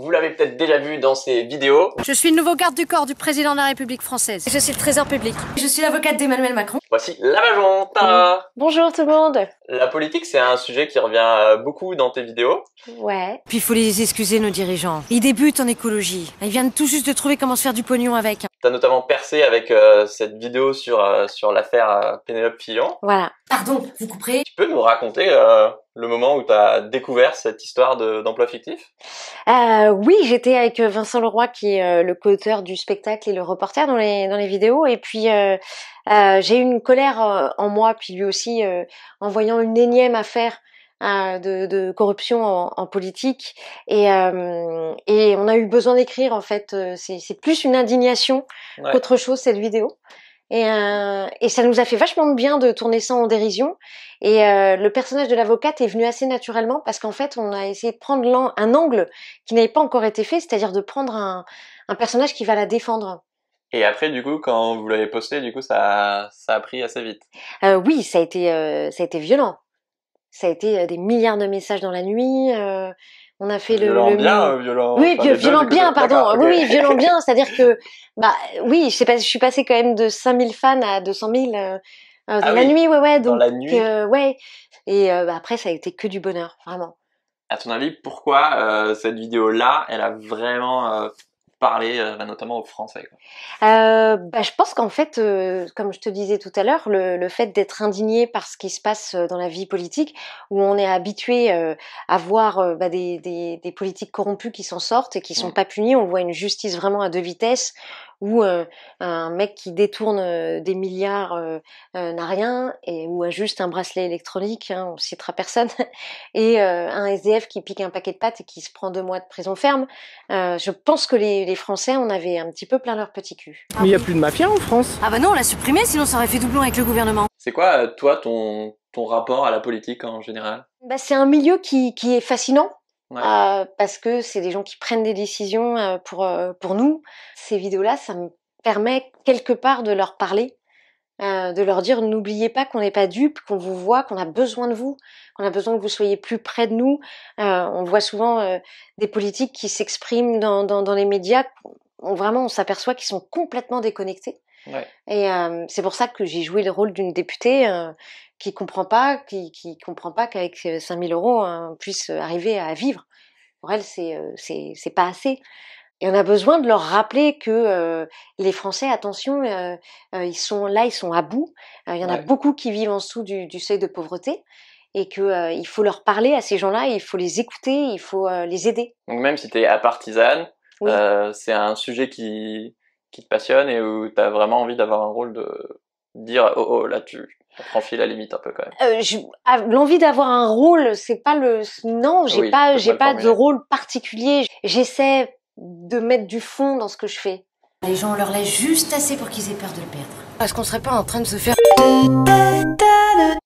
Vous l'avez peut-être déjà vu dans ces vidéos. Je suis le nouveau garde du corps du président de la République française. Je suis le trésor public. Je suis l'avocate d'Emmanuel Macron. Voici la Magenta. Bonjour tout le monde. La politique, c'est un sujet qui revient euh, beaucoup dans tes vidéos. Ouais. Puis il faut les excuser nos dirigeants. Ils débutent en écologie. Ils viennent tout juste de trouver comment se faire du pognon avec. T'as notamment percé avec euh, cette vidéo sur euh, sur l'affaire euh, Pénélope Fillon. Voilà. Pardon, vous coupez. Tu peux nous raconter le moment où tu as découvert cette histoire d'emploi fictif Oui, j'étais avec Vincent Leroy, qui est le co-auteur du spectacle et le reporter dans les, dans les vidéos. Et puis, j'ai eu une colère en moi, puis lui aussi, en voyant une énième affaire Hein, de, corruption en, politique. Et, euh, et on a eu besoin d'écrire, en fait. Euh, c'est plus une indignation qu'autre chose, cette vidéo. Et, euh, et, ça nous a fait vachement bien de tourner ça en dérision. Et le personnage de l'avocate est venu assez naturellement parce qu'en fait, on a essayé de prendre un angle qui n'avait pas encore été fait, c'est-à-dire de prendre un, un, personnage qui va la défendre. Et après, du coup, quand vous l'avez posté, du coup, ça, ça a pris assez vite. oui, ça a été, ça a été violent ça a été euh, des milliards de messages dans la nuit. Euh, on a fait violent le, bien, violent. Oui, violent bien, pardon. Oui, violent bien. C'est-à-dire que, bah, oui, je sais pas, je suis passée quand même de 5000 fans à 200 000 euh, dans ah la nuit, ouais, ouais. Donc, dans la nuit. ouais. Et bah, après, ça a été que du bonheur, vraiment. À ton avis, pourquoi cette vidéo-là, elle a vraiment parler, euh, bah, notamment aux Français euh, bah, Je pense qu'en fait, euh, comme je te disais tout à l'heure, le, fait d'être indigné par ce qui se passe dans la vie politique, où on est habitué à voir bah, des, politiques corrompues qui s'en sortent et qui sont pas punis, on voit une justice vraiment à deux vitesses, où un mec qui détourne des milliards n'a rien, et, ou a juste un bracelet électronique, hein, on citera personne, et un SDF qui pique un paquet de pâtes et qui se prend deux mois de prison ferme. je pense que les, les Français on avait un petit peu plein leur petit cul. Mais il n'y a plus de mafia en France Ah bah non, on l'a supprimé, sinon ça aurait fait doublon avec le gouvernement. C'est quoi, euh, toi, ton, ton rapport à la politique en général bah, C'est un milieu qui, qui est fascinant. Euh, parce que c'est des gens qui prennent des décisions euh, pour, pour nous. Ces vidéos-là, ça me permet quelque part de leur parler, de leur dire n'oubliez pas qu'on n'est pas dupe, qu'on vous voit, qu'on a besoin de vous, on a besoin que vous soyez plus près de nous. Euh, on voit souvent euh, des politiques qui s'expriment dans, dans, les médias. On, vraiment, on s'aperçoit qu'ils sont complètement déconnectés. Et euh, c'est pour ça que j'ai joué le rôle d'une députée qui comprend pas, qui, qui comprend pas qu'avec 5000 euros, hein, on puisse arriver à vivre. Pour elle, c'est c'est pas assez. Et on a besoin de leur rappeler que les Français, attention, ils sont là, ils sont à bout. Il y en a beaucoup qui vivent en dessous du seuil de pauvreté et que euh, il faut leur parler à ces gens-là, il faut les écouter, il faut euh, les aider. Donc même si tu es à partisane, euh, c'est un sujet qui, qui te passionne et où tu as vraiment envie d'avoir un rôle de dire oh, oh là tu prends à la limite un peu quand même. Ah, l'envie d'avoir un rôle, c'est pas le non, j'ai pas j'ai pas de rôle particulier. J'essaie de mettre du fond dans ce que je fais. Les gens on leur laisse juste assez pour qu'ils aient peur de le perdre. Est-ce qu'on serait pas en train de se faire...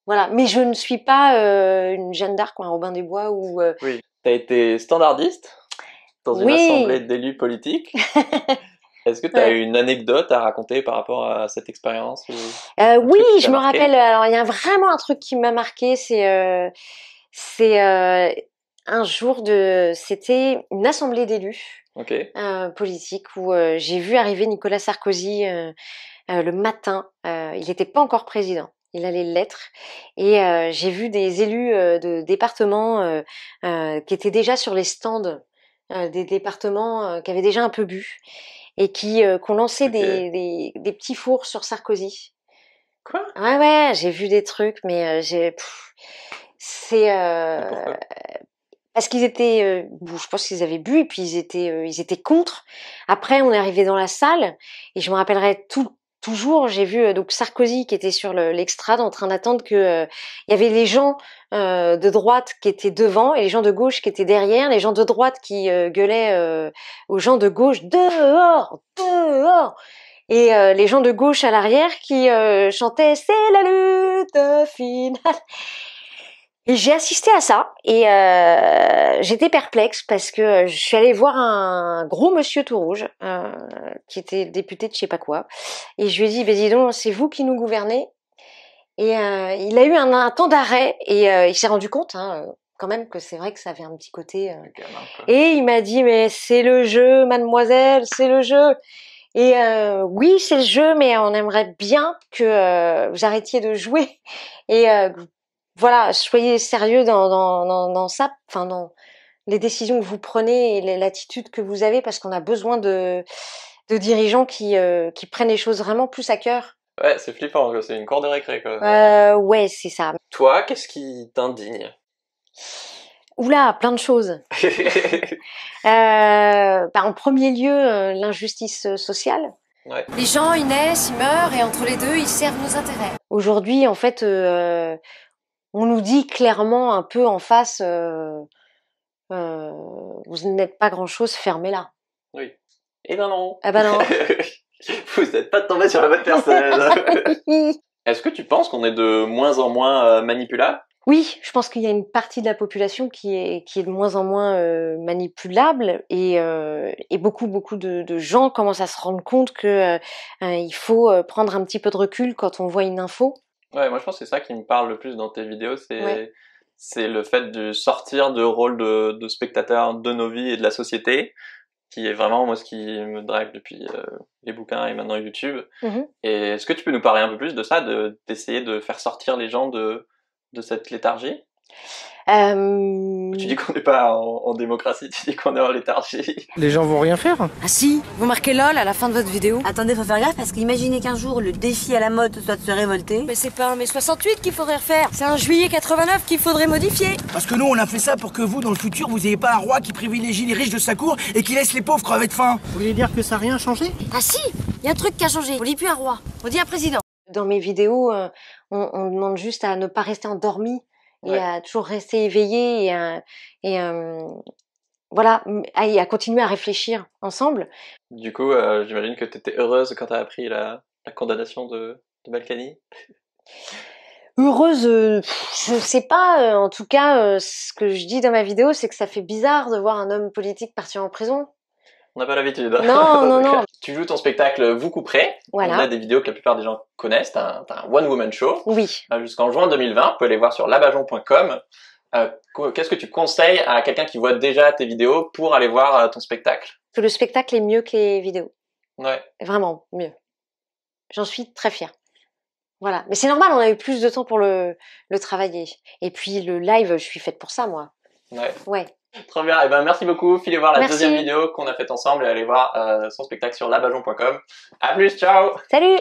Voilà, mais je ne suis pas euh, une Jeanne d'Arc ou un Robin des Bois ou... Euh, oui, tu as été standardiste dans une assemblée d'élus politiques. Est-ce que tu as une anecdote à raconter par rapport à cette expérience euh, Oui, je me rappelle. Alors, il y a vraiment un truc qui m'a marqué, c'est c'est un jour de, c'était une assemblée d'élus politiques où j'ai vu arriver Nicolas Sarkozy euh, le matin. Euh, il n'était pas encore président il allait l'être. Et euh, j'ai vu des élus de départements qui étaient déjà sur les stands des départements qui avaient déjà un peu bu et qui, ont lancé des, petits fours sur Sarkozy. Quoi Ouais, ouais, j'ai vu des trucs, mais j'ai. C'est. Parce qu'ils étaient, je pense qu'ils avaient bu et puis ils étaient, ils étaient contre. Après, on est arrivé dans la salle et je me rappellerai tout, toujours, j'ai vu euh, donc Sarkozy qui était sur l'extrade en train d'attendre que euh, il y avait les gens euh, de droite qui étaient devant et les gens de gauche qui étaient derrière, les gens de droite qui gueulaient aux gens de gauche dehors, dehors. Et les gens de gauche à l'arrière qui chantaient C'est la lutte finale. J'ai assisté à ça et euh, j'étais perplexe parce que je suis allée voir un gros monsieur tout rouge euh, qui était député de je sais pas quoi et je lui ai dit ben dis donc c'est vous qui nous gouvernez et euh, il a eu un, temps d'arrêt et euh, il s'est rendu compte hein, quand même que c'est vrai que ça avait un petit côté euh. et il m'a dit mais c'est le jeu mademoiselle c'est le jeu et euh, oui, c'est le jeu, mais on aimerait bien que euh, vous arrêtiez de jouer et euh, voilà, soyez sérieux dans, dans, dans, ça, enfin dans les décisions que vous prenez et l'attitude que vous avez, parce qu'on a besoin de, de dirigeants qui, euh, qui prennent les choses vraiment plus à cœur. Ouais, c'est flippant, c'est une cour de récré. Quoi. Euh, ouais, c'est ça. Toi, qu'est-ce qui t'indigne Oula, plein de choses. Euh, bah, en premier lieu, l'injustice sociale. Les gens, ils naissent, ils meurent, et entre les deux, ils servent nos intérêts. Aujourd'hui, en fait, on nous dit clairement un peu en face, euh, euh, vous n'êtes pas grand-chose, fermez-la. Oui. Eh ben non. Eh ben non. vous n'êtes pas tombé sur la bonne personne. Est-ce que tu penses qu'on est de moins en moins euh, manipulable oui, je pense qu'il y a une partie de la population qui est, qui est de moins en moins manipulable et, beaucoup beaucoup de, gens commencent à se rendre compte qu'il faut prendre un petit peu de recul quand on voit une info Ouais, moi je pense que c'est ça qui me parle le plus dans tes vidéos, c'est le fait de sortir de rôle de, de, spectateur de nos vies et de la société, qui est vraiment moi ce qui me drive depuis euh, les bouquins et maintenant YouTube. Mhm. Et est-ce que tu peux nous parler un peu plus de ça, d'essayer de, de, faire sortir les gens de, de cette léthargie euh, tu dis qu'on n'est pas en, démocratie, tu dis qu'on est en léthargie. Les gens vont rien faire Ah si Vous marquez LOL à la fin de votre vidéo Attendez, faut faire gaffe parce qu'imaginez qu'un jour le défi à la mode soit de se révolter. Mais c'est pas un mai 68 qu'il faudrait refaire, c'est un juillet 89 qu'il faudrait modifier. Parce que nous on a fait ça pour que vous, dans le futur, vous ayez pas un roi qui privilégie les riches de sa cour et qui laisse les pauvres crever de faim. Vous voulez dire que ça n'a rien changé Ah si Il y a un truc qui a changé. On dit plus un roi, on dit un président. Dans mes vidéos, euh, on, on demande juste à ne pas rester endormi et à toujours rester éveillé et, à, voilà, à, à continuer à réfléchir ensemble. Du coup, euh, j'imagine que tu étais heureuse quand tu as appris la, condamnation de, de Balkany heureuse, euh, je sais pas. Euh, en tout cas, ce que je dis dans ma vidéo, c'est que ça fait bizarre de voir un homme politique partir en prison. On n'a pas l'habitude. Non, non, non. Euh, tu joues ton spectacle Vous couperez. Voilà. On a des vidéos que la plupart des gens connaissent. T'as un, one-woman show. Oui. Euh, jusqu'en juin 2020. on peut aller voir sur labajon.com. Euh, qu'est-ce que tu conseilles à quelqu'un qui voit déjà tes vidéos pour aller voir ton spectacle Que le spectacle est mieux que les vidéos. Ouais. Vraiment mieux. J'en suis très fière. Voilà. Mais c'est normal, on a eu plus de temps pour le, le travailler. Et puis le live, je suis faite pour ça, moi. Ouais. Ouais. Trop bien. Et eh ben, merci beaucoup. Filez voir la deuxième vidéo qu'on a faite ensemble et allez voir euh, son spectacle sur labajon.com. À plus. Ciao. Salut.